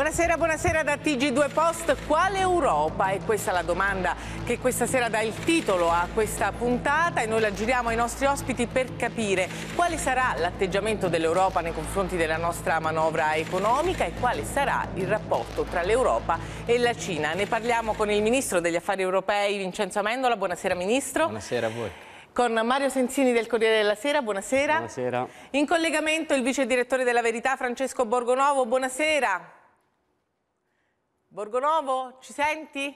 Buonasera, buonasera da TG2 Post. Quale Europa? E questa è la domanda che questa sera dà il titolo a questa puntata e noi la giriamo ai nostri ospiti per capire quale sarà l'atteggiamento dell'Europa nei confronti della nostra manovra economica e quale sarà il rapporto tra l'Europa e la Cina. Ne parliamo con il Ministro degli Affari Europei Vincenzo Amendola. Buonasera Ministro. Buonasera a voi con Mario Sensini del Corriere della Sera, buonasera. buonasera. In collegamento il vice direttore della Verità Francesco Borgonovo, buonasera. Borgonovo, ci senti?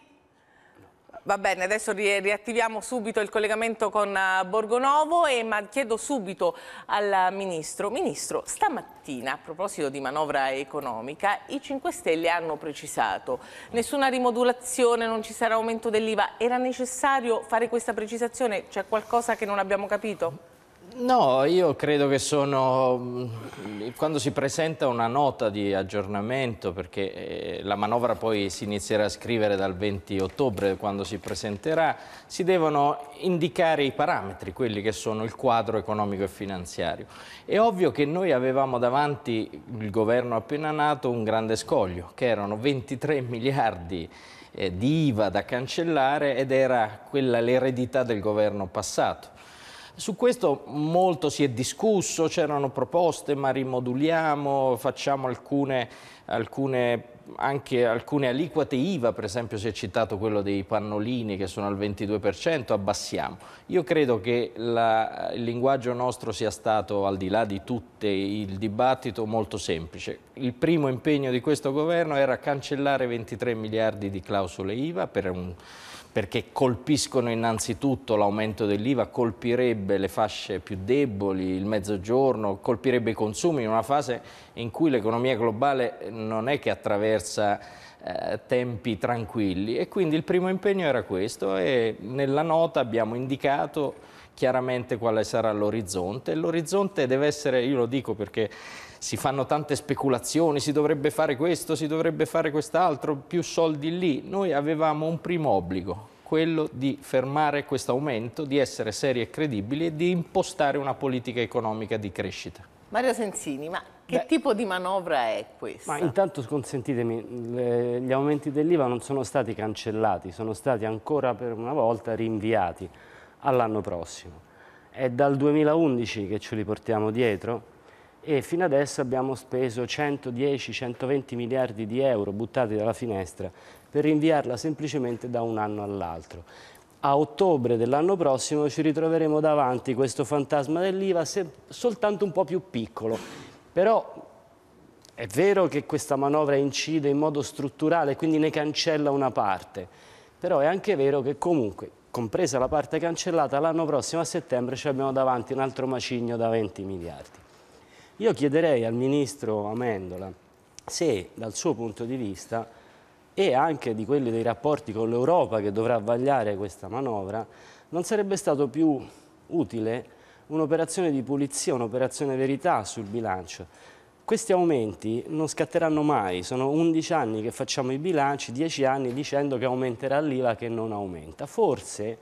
Va bene, adesso riattiviamo subito il collegamento con eh, Borgonovo e ma chiedo subito al Ministro. Ministro, stamattina a proposito di manovra economica i 5 Stelle hanno precisato nessuna rimodulazione, non ci sarà aumento dell'IVA. Era necessario fare questa precisazione? C'è qualcosa che non abbiamo capito? No, io credo che sono, mm, quando si presenta una nota di aggiornamento, perché eh, la manovra poi si inizierà a scrivere dal 20 ottobre quando si presenterà, si devono indicare i parametri, quelli che sono il quadro economico e finanziario. È ovvio che noi avevamo davanti, il governo appena nato, un grande scoglio, che erano 23 miliardi eh, di IVA da cancellare ed era quella l'eredità del governo passato su questo molto si è discusso, c'erano proposte, ma rimoduliamo, facciamo alcune, alcune anche alcune aliquote IVA, per esempio si è citato quello dei pannolini che sono al 22%, abbassiamo. Io credo che la, il linguaggio nostro sia stato, al di là di tutto il dibattito, molto semplice. Il primo impegno di questo governo era cancellare 23 miliardi di clausole IVA per un perché colpiscono innanzitutto l'aumento dell'IVA, colpirebbe le fasce più deboli, il mezzogiorno, colpirebbe i consumi in una fase in cui l'economia globale non è che attraversa eh, tempi tranquilli e quindi il primo impegno era questo e nella nota abbiamo indicato chiaramente quale sarà l'orizzonte. L'orizzonte deve essere, io lo dico perché si fanno tante speculazioni, si dovrebbe fare questo, si dovrebbe fare quest'altro, più soldi lì. Noi avevamo un primo obbligo, quello di fermare questo aumento, di essere seri e credibili e di impostare una politica economica di crescita. Mario Sensini, ma che Beh, tipo di manovra è questa? Ma intanto consentitemi, le, gli aumenti dell'IVA non sono stati cancellati, sono stati ancora per una volta rinviati all'anno prossimo. È dal 2011 che ce li portiamo dietro e fino adesso abbiamo speso 110-120 miliardi di euro buttati dalla finestra per rinviarla semplicemente da un anno all'altro. A ottobre dell'anno prossimo ci ritroveremo davanti questo fantasma dell'IVA soltanto un po' più piccolo, però è vero che questa manovra incide in modo strutturale, quindi ne cancella una parte, però è anche vero che comunque, compresa la parte cancellata, l'anno prossimo a settembre ci abbiamo davanti un altro macigno da 20 miliardi. Io chiederei al Ministro Amendola se dal suo punto di vista e anche di quelli dei rapporti con l'Europa che dovrà vagliare questa manovra, non sarebbe stato più utile un'operazione di pulizia, un'operazione verità sul bilancio. Questi aumenti non scatteranno mai, sono 11 anni che facciamo i bilanci, 10 anni dicendo che aumenterà l'IVA che non aumenta. Forse,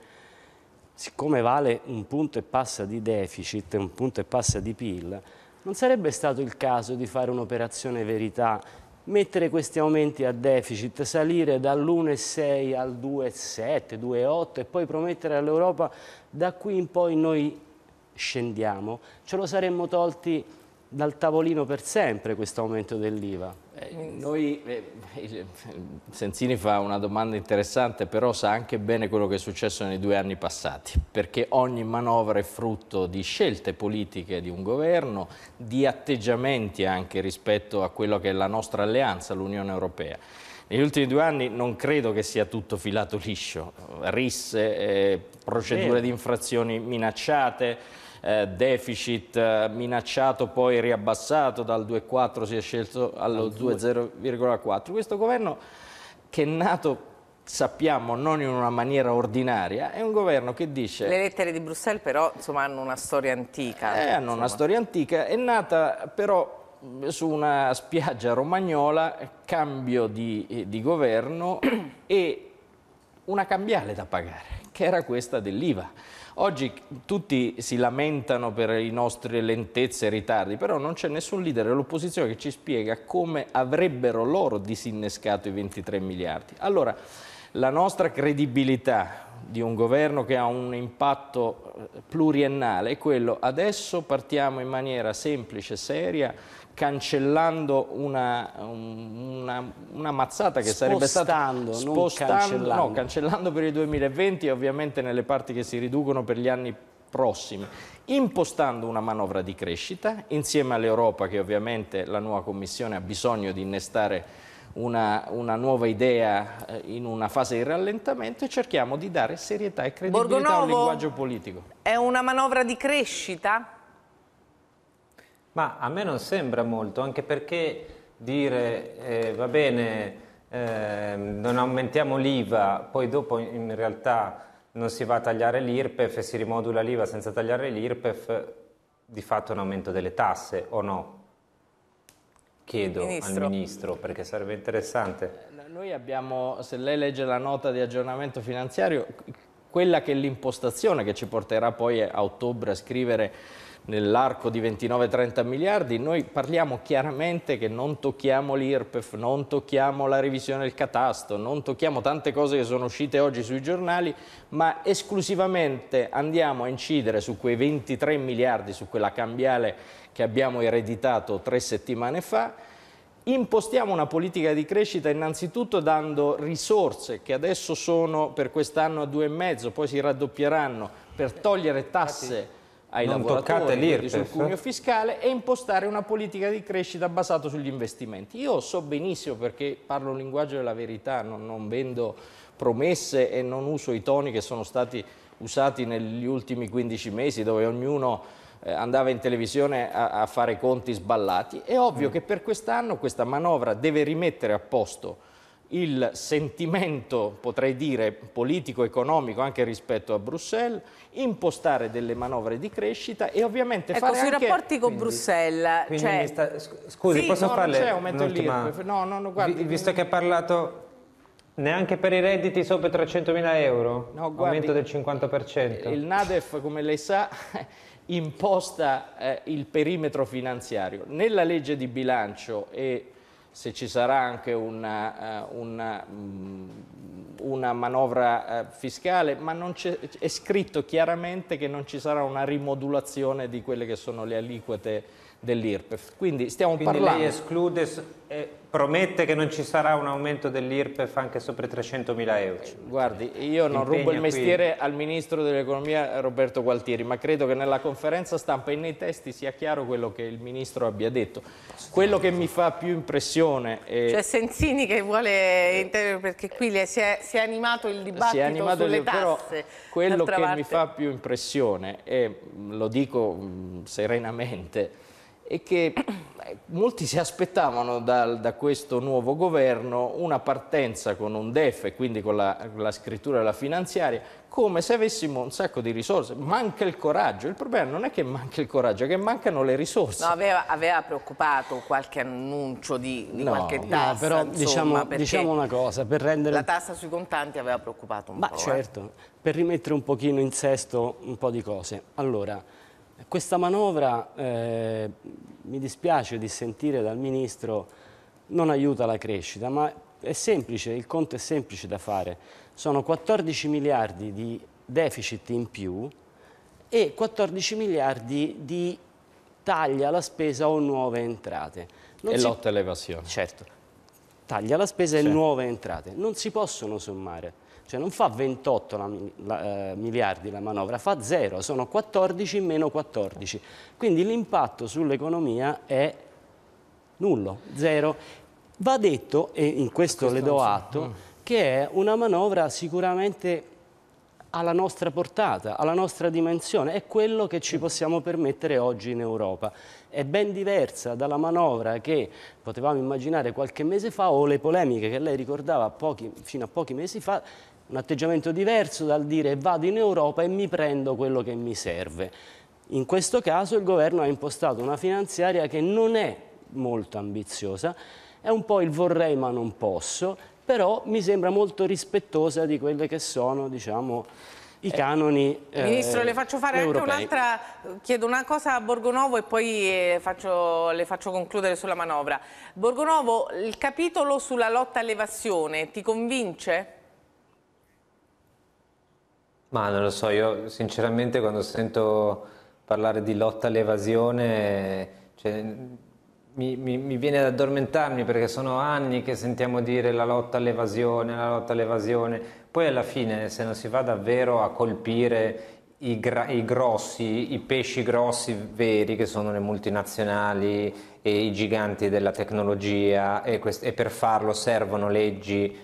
siccome vale un punto e passa di deficit, un punto e passa di PIL, non sarebbe stato il caso di fare un'operazione verità, mettere questi aumenti a deficit, salire dall'1,6 al 2,7, 2,8 e poi promettere all'Europa da qui in poi noi scendiamo? Ce lo saremmo tolti dal tavolino per sempre questo aumento dell'IVA? Eh, noi, eh, Sensini fa una domanda interessante, però sa anche bene quello che è successo nei due anni passati, perché ogni manovra è frutto di scelte politiche di un governo, di atteggiamenti anche rispetto a quello che è la nostra alleanza, l'Unione Europea. Negli ultimi due anni non credo che sia tutto filato liscio, risse, eh, procedure eh. di infrazioni minacciate, eh, deficit eh, minacciato poi riabbassato dal 2,4 si è scelto allo 2,04 questo governo che è nato sappiamo non in una maniera ordinaria è un governo che dice le lettere di Bruxelles però insomma hanno una storia antica eh, hanno insomma. una storia antica è nata però su una spiaggia romagnola, cambio di, eh, di governo e una cambiale da pagare, che era questa dell'IVA. Oggi tutti si lamentano per le nostre lentezze e ritardi, però non c'è nessun leader dell'opposizione che ci spiega come avrebbero loro disinnescato i 23 miliardi. Allora, la nostra credibilità di un governo che ha un impatto eh, pluriennale è quello adesso partiamo in maniera semplice, e seria, cancellando una, una, una, mazzata che spostando, sarebbe stata spostando, cancellando. No, cancellando per il 2020 e ovviamente nelle parti che si riducono per gli anni prossimi, impostando una manovra di crescita insieme all'Europa che ovviamente la nuova Commissione ha bisogno di innestare una, una, nuova idea eh, in una fase di rallentamento e cerchiamo di dare serietà e credibilità Borgonovo, a un linguaggio politico. È una manovra di crescita? Ma a me non sembra molto, anche perché dire eh, va bene, eh, non aumentiamo l'IVA, poi dopo in realtà non si va a tagliare l'IRPEF e si rimodula l'IVA senza tagliare l'IRPEF, di fatto è un aumento delle tasse o no? Chiedo ministro. al Ministro perché sarebbe interessante. Eh, noi abbiamo, se lei legge la nota di aggiornamento finanziario, quella che è l'impostazione che ci porterà poi a ottobre a scrivere nell'arco di 29-30 miliardi, noi parliamo chiaramente che non tocchiamo l'IRPEF, non tocchiamo la revisione del catasto, non tocchiamo tante cose che sono uscite oggi sui giornali, ma esclusivamente andiamo a incidere su quei 23 miliardi, su quella cambiale che abbiamo ereditato tre settimane fa, Impostiamo una politica di crescita innanzitutto dando risorse che adesso sono per quest'anno a due e mezzo, poi si raddoppieranno per togliere tasse ai non lavoratori, sul cuneo fiscale e impostare una politica di crescita basata sugli investimenti. Io so benissimo perché parlo il linguaggio della verità, non, non vendo promesse e non uso i toni che sono stati usati negli ultimi 15 mesi dove ognuno eh, andava in televisione a, a fare conti sballati. È ovvio mm. che per quest'anno questa manovra deve rimettere a posto il sentimento, potrei dire, politico-economico anche rispetto a Bruxelles, impostare delle manovre di crescita e ovviamente ecco, fare sui rapporti con Bruxelles... Quindi cioè... sta... Scusi, sì, posso no, farle un'ultima... No, no, no, guardi... visto che ha parlato Neanche per i redditi sopra i 300.000 euro? No, guardi, aumento del 50%. Il NADEF, come lei sa, imposta eh, il perimetro finanziario. Nella legge di bilancio e se ci sarà anche una, eh, una, mm, una manovra eh, fiscale, ma è, è, scritto chiaramente che non ci sarà una rimodulazione di quelle che sono le aliquote dell'IRPEF. Quindi stiamo Quindi parlando... Lei esclude, eh, promette che non ci sarà un aumento dell'IRPEF anche sopra i 300.000 euro. Guardi, io non rubo il mestiere qui... al Ministro dell'Economia Roberto Gualtieri, ma credo che nella conferenza stampa e nei testi sia chiaro quello che il Ministro abbia detto. Quello che mi fa più impressione... È... Cioè Sensini che vuole... intervenire perché qui si è, si è, animato il dibattito animato sulle il... tasse. quello che parte... mi fa più impressione, e lo dico serenamente e che eh, molti si aspettavano da, da, questo nuovo governo una partenza con un DEF e quindi con la, la scrittura della finanziaria come se avessimo un sacco di risorse, manca il coraggio, il problema non è che manca il coraggio, è che mancano le risorse. No, aveva, aveva preoccupato qualche annuncio di, di no, qualche tassa, no, però insomma, diciamo, diciamo, una cosa, per rendere... La tassa sui contanti aveva preoccupato un Ma po'. Ma eh. certo, eh. per rimettere un pochino in sesto un po' di cose. Allora, questa manovra, eh, mi dispiace di sentire dal Ministro, non aiuta la crescita, ma è semplice, il conto è semplice da fare. Sono 14 miliardi di deficit in più e 14 miliardi di taglia alla spesa o nuove entrate. Non e si... lotta all'evasione. Certo taglia la spesa sì. e nuove entrate. Non si possono sommare. Cioè non fa 28 la, la, eh, miliardi la manovra, fa 0, sono 14 meno 14. Quindi l'impatto sull'economia è nullo, zero. Va detto, e in questo, questo le do atto, mm. che è una manovra sicuramente alla nostra portata, alla nostra dimensione, è quello che ci possiamo permettere oggi in Europa. È ben diversa dalla manovra che potevamo immaginare qualche mese fa o le polemiche che lei ricordava pochi, fino a pochi mesi fa, un atteggiamento diverso dal dire vado in Europa e mi prendo quello che mi serve. In questo caso il governo ha impostato una finanziaria che non è molto ambiziosa, è un po' il vorrei ma non posso, però mi sembra molto rispettosa di quelle che sono, diciamo, i eh, canoni eh, Ministro, le faccio fare europei. anche un'altra, chiedo una cosa a Borgonovo e poi eh, faccio, le faccio concludere sulla manovra. Borgonovo, il capitolo sulla lotta all'evasione ti convince? Ma non lo so, io sinceramente quando sento parlare di lotta all'evasione... Cioè, mi, mi, mi, viene ad addormentarmi perché sono anni che sentiamo dire la lotta all'evasione, la lotta all'evasione, poi alla fine se non si va davvero a colpire i, gra- i grossi, i pesci grossi veri che sono le multinazionali e i giganti della tecnologia e, quest- e per farlo servono leggi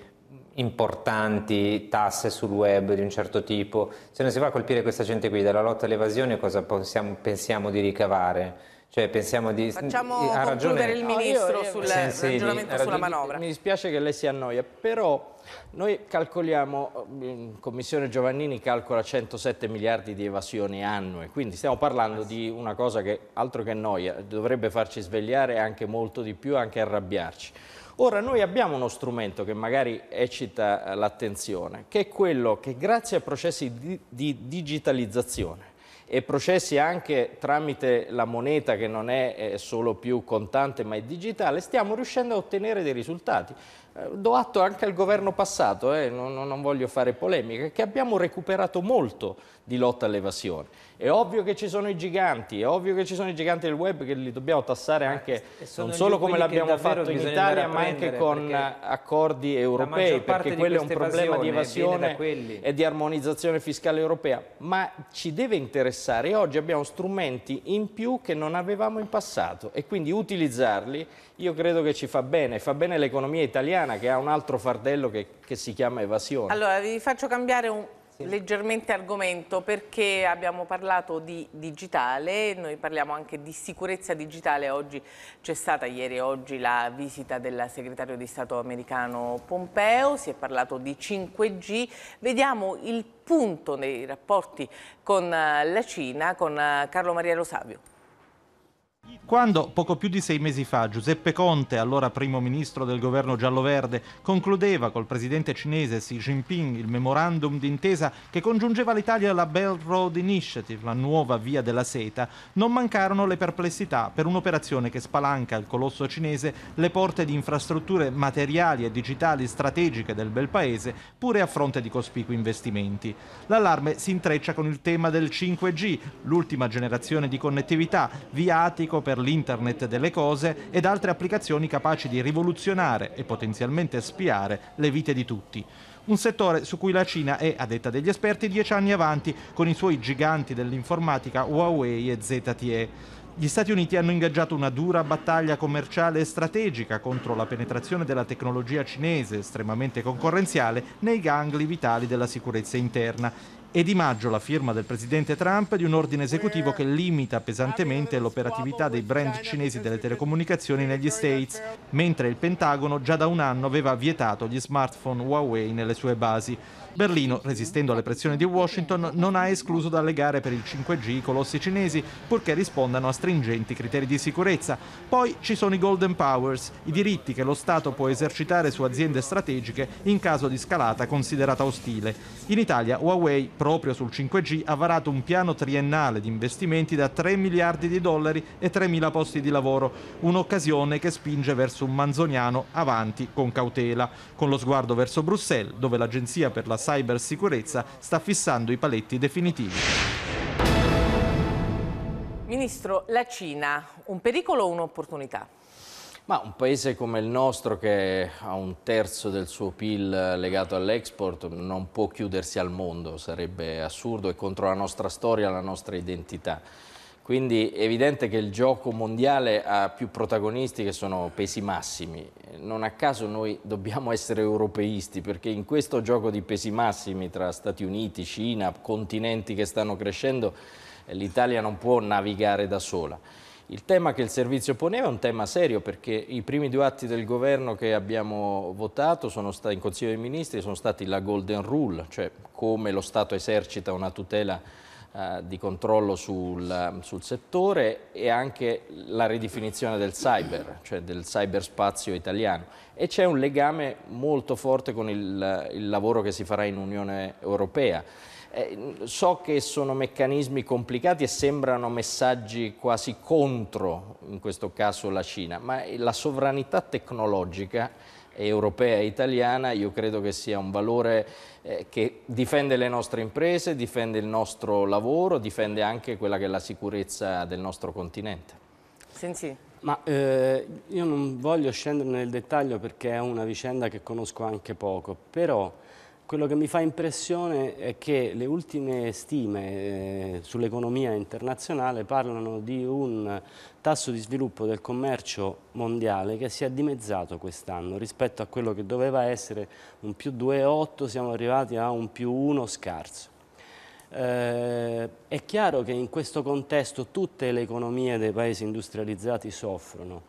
importanti, tasse sul web di un certo tipo, se non si va a colpire questa gente qui dalla lotta all'evasione cosa possiamo, pensiamo di ricavare? Cioè, pensiamo di... Facciamo ha ragione. il Ministro no, sul ragionamento di, sulla manovra. Mi dispiace che lei si annoia, però noi calcoliamo, in Commissione Giovannini calcola 107 miliardi di evasioni annue, quindi stiamo parlando di una cosa che, altro che noia, dovrebbe farci svegliare anche molto di più, anche arrabbiarci. Ora noi abbiamo uno strumento che magari eccita l'attenzione, che è quello che grazie a processi di, di digitalizzazione e processi anche tramite la moneta che non è eh, solo più contante ma è digitale, stiamo riuscendo a ottenere dei risultati. Eh, do atto anche al governo passato, eh, non, non, voglio fare polemiche, che abbiamo recuperato molto di lotta all'evasione. È ovvio che ci sono i giganti, è ovvio che ci sono i giganti del web che li dobbiamo tassare anche non solo come l'abbiamo fatto in Italia, ma anche con accordi europei, perché quello è un problema di evasione e di armonizzazione fiscale europea, ma ci deve interessare oggi abbiamo strumenti in più che non avevamo in passato e quindi utilizzarli io credo che ci fa bene, fa bene l'economia italiana italiana che ha un altro fardello che, che si chiama evasione. Allora, vi faccio cambiare un, leggermente argomento perché abbiamo parlato di digitale, noi parliamo anche di sicurezza digitale, oggi c'è stata ieri e oggi la visita del segretario di Stato americano Pompeo, si è parlato di 5G, vediamo il punto nei rapporti con eh, la Cina con eh, Carlo Maria Rosavio. Quando, poco più di sei mesi fa, Giuseppe Conte, allora primo ministro del governo giallo-verde, concludeva col presidente cinese Xi Jinping il memorandum d'intesa che congiungeva l'Italia alla Belt Road Initiative, la nuova via della seta, non mancarono le perplessità per un'operazione che spalanca al colosso cinese le porte di infrastrutture materiali e digitali strategiche del bel paese, pure a fronte di cospicui investimenti. L'allarme si intreccia con il tema del 5G, l'ultima generazione di connettività, viatico Atico sviluppo per l'internet delle cose ed altre applicazioni capaci di rivoluzionare e potenzialmente spiare le vite di tutti. Un settore su cui la Cina è, a detta degli esperti, dieci anni avanti con i suoi giganti dell'informatica Huawei e ZTE. Gli Stati Uniti hanno ingaggiato una dura battaglia commerciale e strategica contro la penetrazione della tecnologia cinese, estremamente concorrenziale, nei gangli vitali della sicurezza interna. È Di Maggio la firma del presidente Trump di un ordine esecutivo che limita pesantemente l'operatività dei brand cinesi delle telecomunicazioni negli States, mentre il Pentagono già da un anno aveva vietato gli smartphone Huawei nelle sue basi. Berlino, resistendo alle pressioni di Washington, non ha escluso dalle gare per il 5G i colossi cinesi, purché rispondano a stringenti criteri di sicurezza. Poi ci sono i Golden Powers, i diritti che lo Stato può esercitare su aziende strategiche in caso di scalata considerata ostile. In Italia Huawei proprio sul 5G, ha varato un piano triennale di investimenti da 3 miliardi di dollari e 3 mila posti di lavoro, un'occasione che spinge verso un manzoniano avanti con cautela, con lo sguardo verso Bruxelles, dove l'Agenzia per la Cybersicurezza sta fissando i paletti definitivi. Ministro, la Cina, un pericolo o un'opportunità? Ma un paese come il nostro che ha un terzo del suo PIL legato all'export non può chiudersi al mondo, sarebbe assurdo e contro la nostra storia, la nostra identità. Quindi è evidente che il gioco mondiale ha più protagonisti che sono pesi massimi. Non a caso noi dobbiamo essere europeisti perché in questo gioco di pesi massimi tra Stati Uniti, Cina, continenti che stanno crescendo, l'Italia non può navigare da sola. Il tema che il servizio poneva è un tema serio perché i primi due atti del governo che abbiamo votato stati, in Consiglio dei Ministri sono stati la Golden Rule, cioè come lo Stato esercita una tutela eh, di controllo sul, sul, settore e anche la ridefinizione del cyber, cioè del cyberspazio italiano. E c'è un legame molto forte con il, il lavoro che si farà in Unione Europea eh, so che sono meccanismi complicati e sembrano messaggi quasi contro, in questo caso, la Cina, ma la sovranità tecnologica europea e italiana, io credo che sia un valore eh, che difende le nostre imprese, difende il nostro lavoro, difende anche quella che è la sicurezza del nostro continente. Sensi. Ma eh, io non voglio scendere nel dettaglio perché è una vicenda che conosco anche poco, però quello che mi fa impressione è che le ultime stime eh, sull'economia internazionale parlano di un tasso di sviluppo del commercio mondiale che si è dimezzato quest'anno rispetto a quello che doveva essere un più 2,8 siamo arrivati a un più 1 scarso. Eh, è chiaro che in questo contesto tutte le economie dei paesi industrializzati soffrono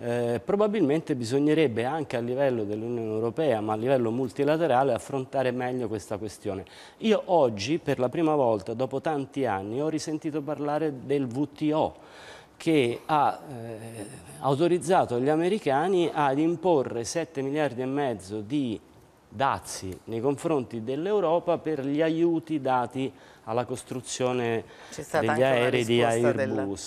eh, probabilmente bisognerebbe anche a livello dell'Unione Europea, ma a livello multilaterale, affrontare meglio questa questione. Io oggi, per la prima volta, dopo tanti anni, ho risentito parlare del WTO, che ha eh, autorizzato gli americani ad imporre 7 miliardi e mezzo di dazi nei confronti dell'Europa per gli aiuti dati alla costruzione degli aerei di Airbus.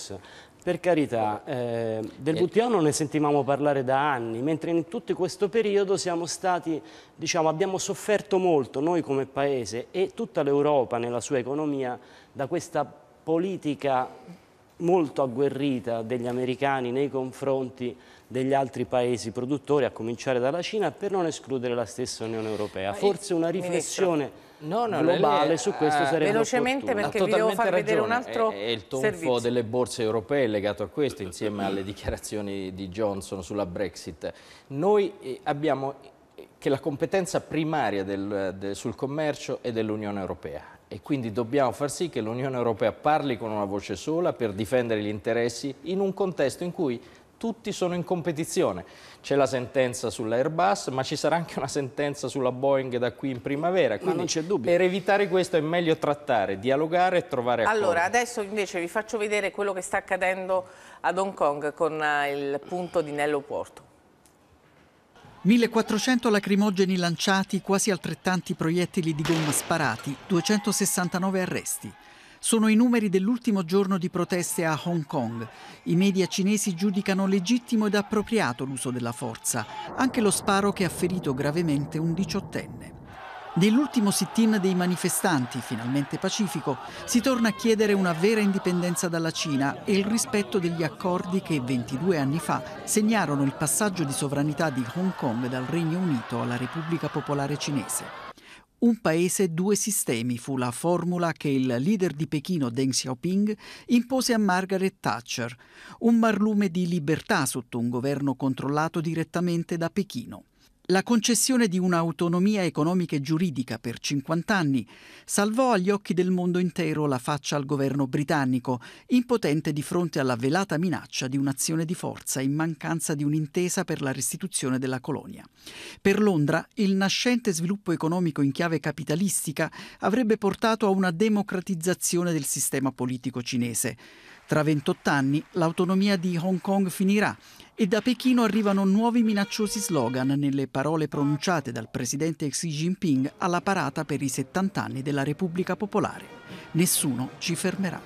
Della... Per carità, eh, del non eh. ne sentivamo parlare da anni, mentre in tutto questo periodo siamo stati, diciamo, abbiamo sofferto molto noi come Paese e tutta l'Europa nella sua economia da questa politica molto agguerrita degli americani nei confronti degli altri paesi produttori, a cominciare dalla Cina, per non escludere la stessa Unione Europea. Forse una riflessione no, no, globale lei, su questo eh, sarebbe velocemente perché vi devo far ragione. vedere un altro è, è il tonfo servizio. delle borse europee legato a questo insieme alle dichiarazioni di Johnson sulla Brexit noi eh, abbiamo eh, che la competenza primaria del, del, sul commercio è dell'Unione Europea e quindi dobbiamo far sì che l'Unione Europea parli con una voce sola per difendere gli interessi in un contesto in cui tutti sono in competizione. C'è la sentenza sull'Airbus, ma ci sarà anche una sentenza sulla Boeing da qui in primavera. Quindi, ma non c'è dubbio. Per evitare questo è meglio trattare, dialogare e trovare accordi. Allora, adesso invece vi faccio vedere quello che sta accadendo ad Hong Kong con eh, il punto di Nello Porto. 1400 lacrimogeni lanciati, quasi altrettanti proiettili di gomma sparati, 269 arresti. Sono i numeri dell'ultimo giorno di proteste a Hong Kong. I media cinesi giudicano legittimo ed appropriato l'uso della forza, anche lo sparo che ha ferito gravemente un diciottenne. Nell'ultimo sit-in dei manifestanti, finalmente pacifico, si torna a chiedere una vera indipendenza dalla Cina e il rispetto degli accordi che 22 anni fa segnarono il passaggio di sovranità di Hong Kong dal Regno Unito alla Repubblica Popolare Cinese. Un paese, due sistemi fu la formula che il leader di Pechino Deng Xiaoping impose a Margaret Thatcher, un marlume di libertà sotto un governo controllato direttamente da Pechino. La concessione di un'autonomia economica e giuridica per 50 anni salvò agli occhi del mondo intero la faccia al governo britannico, impotente di fronte alla velata minaccia di un'azione di forza in mancanza di un'intesa per la restituzione della colonia. Per Londra, il nascente sviluppo economico in chiave capitalistica avrebbe portato a una democratizzazione del sistema politico cinese. Tra 28 anni l'autonomia di Hong Kong finirà e da Pechino arrivano nuovi minacciosi slogan nelle parole pronunciate dal presidente Xi Jinping alla parata per i 70 anni della Repubblica Popolare. Nessuno ci fermerà.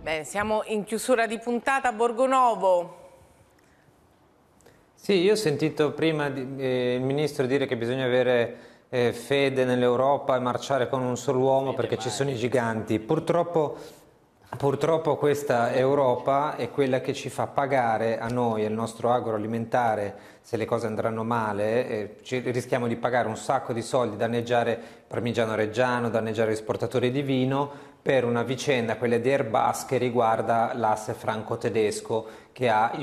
Bene, siamo in chiusura di puntata. a Borgonovo. Sì, io ho sentito prima di, eh, il ministro dire che bisogna avere eh, fede nell'Europa e marciare con un solo uomo perché ci sono i giganti. Purtroppo, purtroppo questa Europa è quella che ci fa pagare a noi e al nostro agroalimentare, se le cose andranno male, eh, ci, rischiamo di pagare un sacco di soldi, danneggiare parmigiano reggiano, danneggiare esportatori di vino per una vicenda, quella di Airbus, che riguarda l'asse franco-tedesco che ha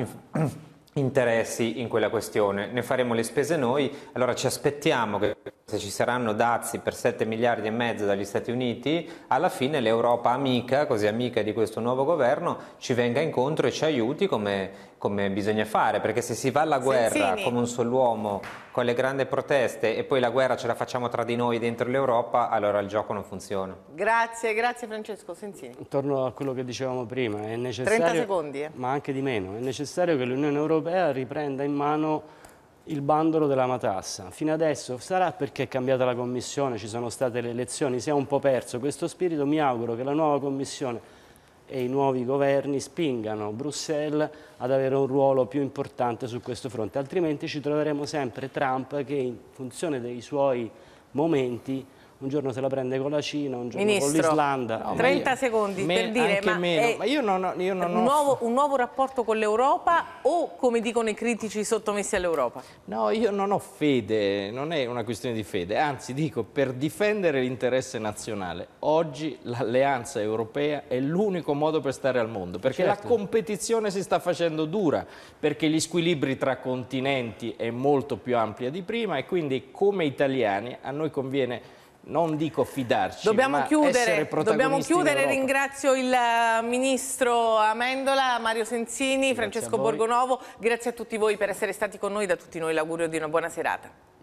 interessi in quella questione. Ne faremo le spese noi, allora ci aspettiamo che se ci saranno dazi per 7 miliardi e mezzo dagli Stati Uniti, alla fine l'Europa amica, così amica di questo nuovo governo, ci venga incontro e ci aiuti come, come bisogna fare, perché se si va alla guerra Sensini. come un solo con le grandi proteste e poi la guerra ce la facciamo tra di noi dentro l'Europa, allora il gioco non funziona. Grazie, grazie Francesco Sensini. Torno a quello che dicevamo prima, è necessario, 30 secondi, ma anche di meno, è necessario che l'Unione Europea riprenda in mano il bandolo della matassa. Fino adesso sarà perché è cambiata la commissione, ci sono state le elezioni, si è un po' perso questo spirito, mi auguro che la nuova commissione e i nuovi governi spingano Bruxelles ad avere un ruolo più importante su questo fronte, altrimenti ci troveremo sempre Trump che in funzione dei suoi momenti un giorno se la prende con la Cina, un giorno Ministro, con l'Islanda. No, 30 io, secondi me, per dire, ma, meno, ma io non, io non un, ho... nuovo, un nuovo rapporto con l'Europa o come dicono i critici sottomessi all'Europa? No, io non ho fede, non è una questione di fede, anzi dico per difendere l'interesse nazionale, oggi l'alleanza europea è l'unico modo per stare al mondo, perché certo. la competizione si sta facendo dura, perché gli squilibri tra continenti è molto più ampia di prima e quindi come italiani a noi conviene non dico fidarci, dobbiamo chiudere, Dobbiamo chiudere, ringrazio il Ministro Amendola, Mario Senzini, grazie Francesco Borgonovo, grazie a tutti voi per essere stati con noi, da tutti noi l'augurio di una buona serata.